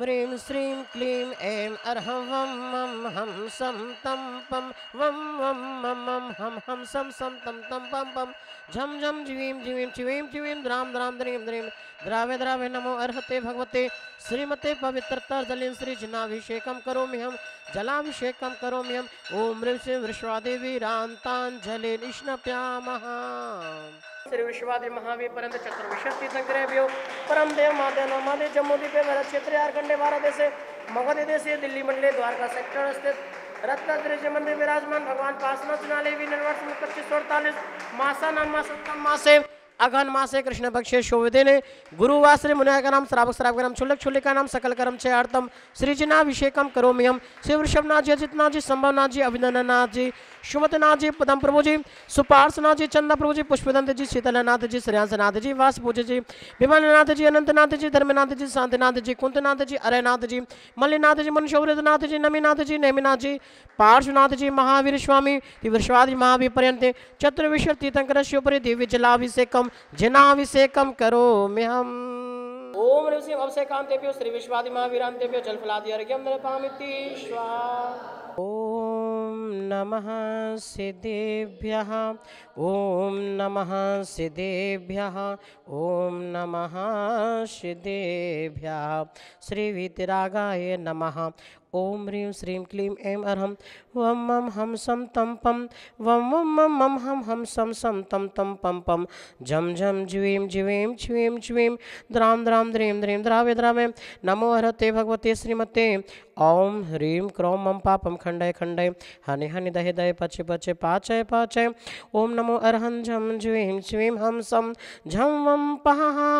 ह्रीं श्रीं क्लीं ऐं अर्हं वं मं हं सं तं पं वं वं मं मं हं हं सं सं तं तं पं पं झं झं जिवीं जिवीं चिवीं चिवीं द्रां द्रां द्रीं द्रीं द्रावे द्रावे नमो अर्हते भगवते श्रीमते पवित्रतर्जलिं श्रीजनाभिषेकं करोमि हम जलाभिषेकं करोमि हम ॐ ह्रीं श्रीं विश्वादेवी रान्ताञ्जलिनिष्णप्यामः श्री विश्वादि महावीर परंत चतुर्विश तीर्थंकरेभ्यो परम देव माते नमादे जम्मू द्वीपे भारत क्षेत्र झारखंडे भारत देशे मगध देशे दिल्ली मंडले द्वारका सेक्टर स्थित रत्न रत्नागिरी मंदिर विराजमान भगवान पासनाथ नाले विनिर्वाण पच्चीस सौ अड़तालीस मासा नामा सत्तम मासे अगन मासे कृष्ण पक्षे शोभदे ने गुरुवासरे मुनयाकरम श्रावक श्रावकरम छुल्लक छे सकलकरम श्रीजनाभिषेकम सृजनाभिषेकम करोमियम शिव नाथ जी अजितनाथ जी संभवनाथ जी अभिनंदननाथ जी सुमतनाथ जी पदम प्रभु जी सुपार्शनाथ जी चंदा प्रभु जी पुष्पदंत जी शीतलनाथ जी श्रेयांसनाथ जी वास पूजे जी विमलनाथ जी अनंतनाथ जी धर्मनाथ जी शांतिनाथ जी कुंतनाथ जी अरयनाथ जी मल्लिनाथ जी मनशौर्यनाथ जी नमीनाथ जी नैमीनाथ जी पार्श्वनाथ जी महावीर स्वामी तीव्रस्वाद महावीपर्यंत चतुर्विश्व तीर्थंकर शिवपरि दिव्य जलाभिषेकम जिनाभिषेक करो मे हम ओम ऋषिम तेप्यो श्री विश्वादि तेप्यो जल फलादि अर्घ्यम नृपामिति ओम नमः सिद्धेभ्यः ओम नमः सिद्धेभ्यः ओम नमः सिद्धेभ्यः श्री वितरागाय नमः ओम ह्रीं श्रीं क्लीं ऐं अरहं वं मं हं सं तं पं वं वं मं मं हं हं सं सं तं तं पं पं झं झं ज्वीं ज्वीं छ्वीं छ्वीं द्रां द्रां द्रीं द्रीं द्रावे द्रावे नमो हरते भगवते श्रीमते ओं ह्रीं क्रोम मम पापं खंडय खंडय हनि हनि दहे दहे पचे पचे पाचय पाचय ओं नमो अर्हं झं ज्वीं छ्वीं हम सम झं वं पहा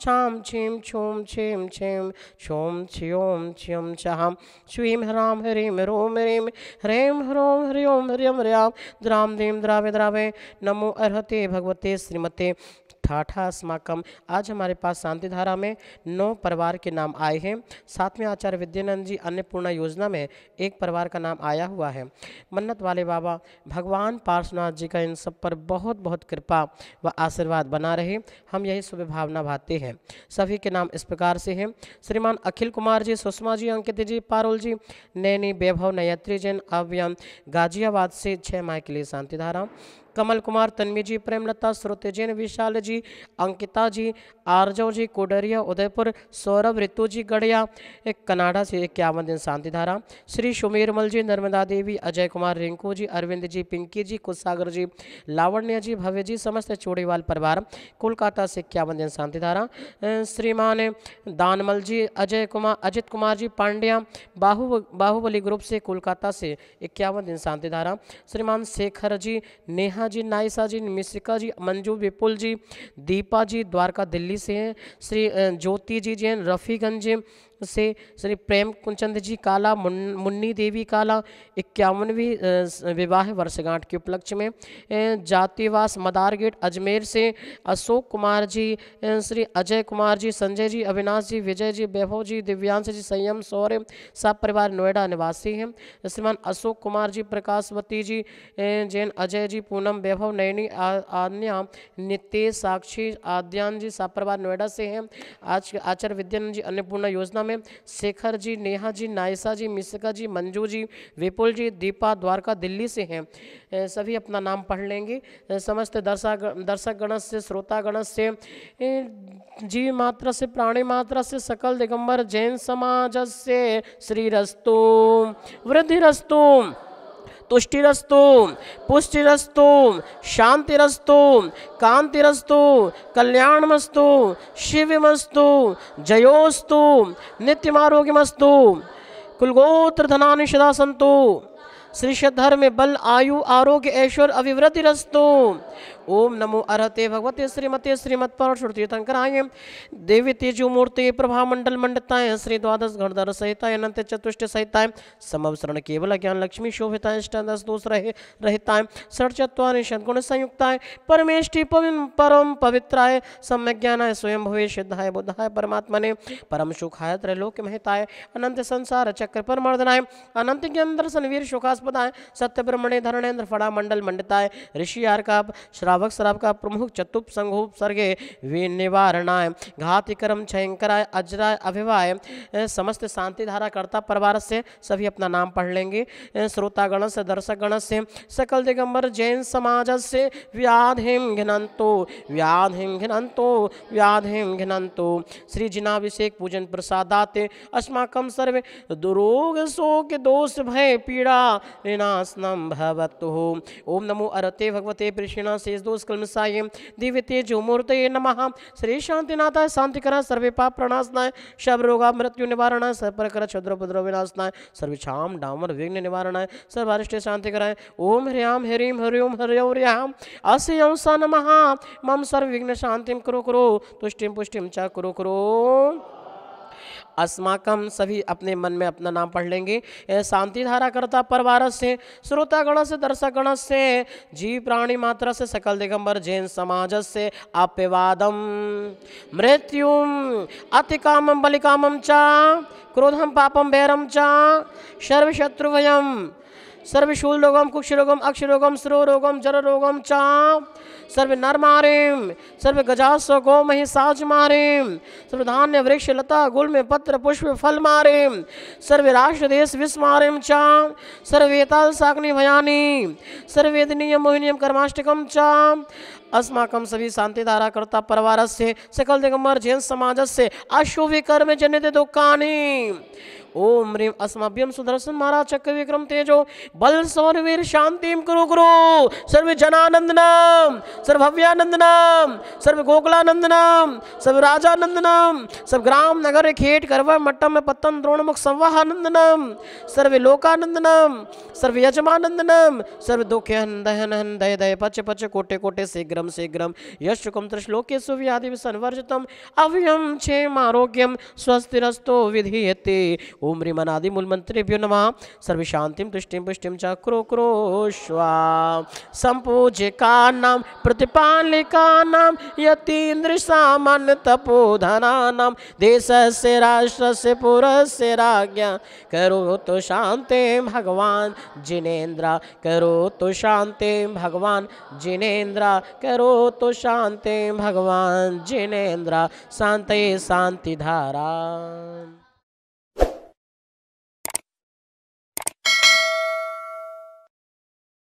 छां छीं छूं छीं छीं छूं छियों छियं छहां श्रीं ह्रां ह्रीं ह्रूं ह्रीं ह्रें ह्रों ह्रियों ह्रियं ह्र्यां द्रां दीं द्रावे द्रावे नमो अर्हते भगवते श्रीमते ठाठा अस्माकम आज हमारे पास शांति धारा में नौ परिवार के नाम आए हैं साथ में आचार्य विद्यानंद जी अन्नपूर्णा योजना में एक परिवार का नाम आया हुआ है मन्नत वाले बाबा भगवान पार्श्वनाथ जी का इन सब पर बहुत बहुत कृपा व आशीर्वाद बना रहे हम यही शुभ भावना भाते हैं सभी के नाम इस प्रकार से हैं श्रीमान अखिल कुमार जी सुषमा जी अंकित जी पारुल जी नैनी वैभव नयत्री जैन अव्यम गाजियाबाद से छः माह के लिए शांति धारा कमल कुमार तन्वी जी प्रेमलता श्रुति जैन विशाल जी अंकिता जी आरजव जी कोडरिया उदयपुर सौरभ ऋतु जी गढ़िया एक कनाडा से इक्यावन दिन शांति धारा श्री मल जी नर्मदा देवी अजय कुमार रिंकू जी अरविंद जी पिंकी जी कुसागर जी लावण्य जी भव्य जी समस्त चूड़ीवाल परिवार कोलकाता से इक्यावन दिन शांति धारा श्रीमान दानमल जी अजय कुमार अजित कुमार जी पांड्या बाहु बाहुबली ग्रुप से कोलकाता से इक्यावन दिन शांति धारा श्रीमान शेखर जी नेहा नेहा जी नाइसा जी मिश्रिका जी मंजू विपुल जी दीपा जी द्वारका दिल्ली से हैं श्री ज्योति जी जी हैं रफ़ीगंज से श्री प्रेम कुंचंद जी काला मुन्नी देवी काला इक्यावनवीं विवाह वर्षगांठ के उपलक्ष्य में जातिवास मदार गेट अजमेर से अशोक कुमार जी श्री अजय कुमार जी संजय जी अविनाश जी विजय जी वैभव जी दिव्यांश जी संयम सौर्य सब परिवार नोएडा निवासी हैं श्रीमान अशोक कुमार जी प्रकाशवती जी जैन अजय जी पूनम वैभव नयनी आन्या नितेश साक्षी आद्यान जी परिवार नोएडा से हैं आज आचार्य विद्यानंद जी अन्नपूर्णा योजना में शेखर जी नेहा जी नायसा जी मिसका जी मंजू जी विपुल जी दीपा द्वारका दिल्ली से हैं सभी अपना नाम पढ़ लेंगे समस्त दर्शक दर्शक गणस से श्रोता गणस से जीव मात्र से प्राणी मात्र से सकल दिगंबर जैन समाज से श्रीरस्तु वृद्धिस्तु तुष्टिरस्तु पुष्टिरस्तु शांतिरस्तु कांतिरस्तु कल्याणमस्तु शिवमस्तु जयोस्तु नित्यमारोग्यमस्तु कुलगोत्र धनानि सन्तु श्रीषधर्म बल आयु आरोग्य ऐश्वर्य अभिवृद्धि रस्तु ओम नमो अर्हते भगवते श्रीमते श्रीमत् परशुर देवी तेजोमूर्ति प्रभा मंडल मंडताय श्री द्वादश गणधर सहिताय अनंत चतुष्ट सहिताय समवसरण केवल ज्ञान लक्ष्मी शोभिताय अष्टादश दोष रहे रहताय षटचत्वारि षणगुण संयुक्ताय परमेष्टि परम पवित्राय सम्यक ज्ञानाय स्वयं भवे सिद्धाय बुद्धाय परमात्मने परम सुखाय त्रैलोक्य महिताय अनंत संसार चक्र परमर्दनाय अनंत ज्ञान दर्शन वीर सुखास्पदाय सत्य ब्रह्मणे धरणेन्द्र फड़ा मंडल मंडताय ऋषि आर्काप श्राव आवक श्राप का प्रमुख चतुप संघोपसर्गे वे निवारणाय छयंकराय अजराय अभिवाय समस्त शांति धारा कर्ता परिवार से सभी अपना नाम पढ़ लेंगे श्रोतागण से दर्शकगण से सकल दिगंबर जैन समाज से व्याधिम घिनंतो व्याधिम घिनंतो व्याधिम घिनंतो श्री जिनाभिषेक पूजन प्रसादाते अस्माकम सर्वे दुरोग शोक दोष भय पीड़ा ऋणासनम भवतु ओम नमो अरते भगवते कृष्णा शेष दिव्य तेजो मूर्त नम श्री शांतिनाथ शांतिकराय सर्वे पाप प्रणाशनाय शब रोगा मृत्यु निवारण सर्परकर छद्रभद्र विनाशनाय सर्वेक्षा डामर विघ्न निवारणाय सर्वारिष्ट शांतिकराय ओम ह्रियाम ह्रीम हरिओम हरिओ ह्रियाम अस्यं मम सर्वविघ्न शांति कुरु कुरु तुष्टि पुष्टि च कुरु कुरु अस्माकम सभी अपने मन में अपना नाम पढ़ लेंगे शांति धारा करता परवार से श्रोतागण से दर्शकगण से जीव प्राणी मात्र से सकल दिगंबर जैन समाज से अप्यवादम मृत्यु अति कामम बलिकामम चा क्रोधम पापम बैरम चा सर्वशत्रुभयम सर्वशूल रोगम कुक्षरोगम अक्षरोगम जर रोगम चा सर्व नरमारिम सर्व गजास गो साज मारिम सर्व धान्य वृक्ष लता में पत्र पुष्प फल मारिम सर्व राष्ट्र देश विश्व मारिम चा सर्वेताल साग्नि भयानी सर्वेदनीय मोहिनीय कर्माष्टकम चा अस्माक सभी जैन समाज से समाजस्य अशुभिकर्मे जनित दुखा ओम ह्रीं अस्मभ्यम सुदर्शन महाराज चक्र विक्रम तेजो बल सौरवीर शांति गुरु गुरु सर्व जनानंद नाम सर्व भव्यानंद नाम सर्व गोकुलानंद नाम सर्व राजानंद नाम सर्व ग्राम नगर खेट गर्व मट्टम में पत्तन द्रोणमुख संवाहानंद नाम सर्व लोकानंद नाम सर्व यजमानंद नाम सर्व दुख हन दहन हन दय दय पच पच कोटे कोटे शीघ्र शीघ्र तं शीघ्रं यशुकं त्रिश्लोकेषु व्याधिसंवर्जितम् अव्यं क्षेमारोग्यं स्वस्तिरस्तो विधीयते ॐ ह्रीमनादिमूलमन्त्रेभ्यो नमः सर्वशान्तिं तुष्टिं पुष्टिं च क्रो क्रोष्वा सम्पूज्यकानां प्रतिपालिकानां यतीन्द्रसामान्यतपोधनानां देशस्य राष्ट्रस्य पुरस्य करो तो शांति भगवान जिनेन्द्र करो तो शांति भगवान जिनेन्द्र करो तो शांति भगवान जिनेन्द्र शांति शांति धारा